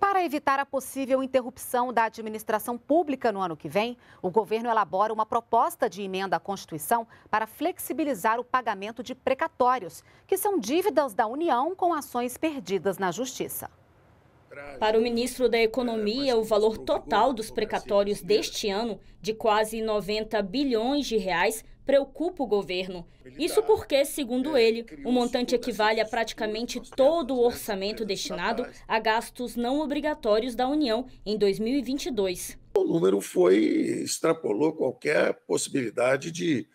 Para evitar a possível interrupção da administração pública no ano que vem, o governo elabora uma proposta de emenda à Constituição para flexibilizar o pagamento de precatórios, que são dívidas da União com ações perdidas na Justiça. Para o ministro da Economia, o valor total dos precatórios deste ano, de quase 90 bilhões de reais, preocupa o governo. Isso porque, segundo ele, o montante equivale a praticamente todo o orçamento destinado a gastos não obrigatórios da União em 2022. O número foi extrapolou qualquer possibilidade de,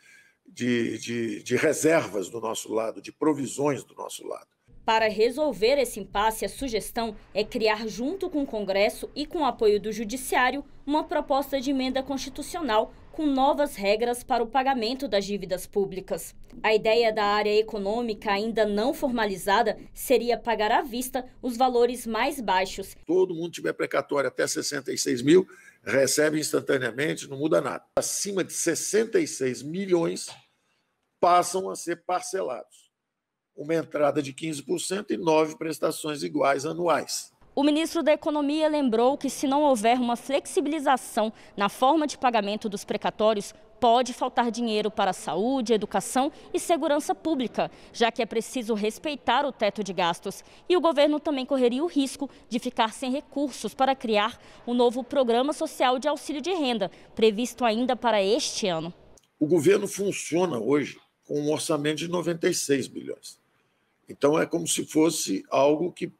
de, de, de reservas do nosso lado, de provisões do nosso lado. Para resolver esse impasse, a sugestão é criar, junto com o Congresso e com o apoio do Judiciário, uma proposta de emenda constitucional com novas regras para o pagamento das dívidas públicas. A ideia da área econômica, ainda não formalizada, seria pagar à vista os valores mais baixos. Todo mundo tiver precatório até 66 mil, recebe instantaneamente, não muda nada. Acima de 66 milhões passam a ser parcelados uma entrada de 15% e nove prestações iguais anuais. O ministro da Economia lembrou que, se não houver uma flexibilização na forma de pagamento dos precatórios, pode faltar dinheiro para a saúde, educação e segurança pública, já que é preciso respeitar o teto de gastos. E o governo também correria o risco de ficar sem recursos para criar o um novo programa social de auxílio de renda, previsto ainda para este ano. O governo funciona hoje com um orçamento de 96 bilhões. Então, é como se fosse algo que,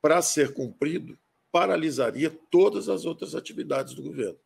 para ser cumprido, paralisaria todas as outras atividades do governo.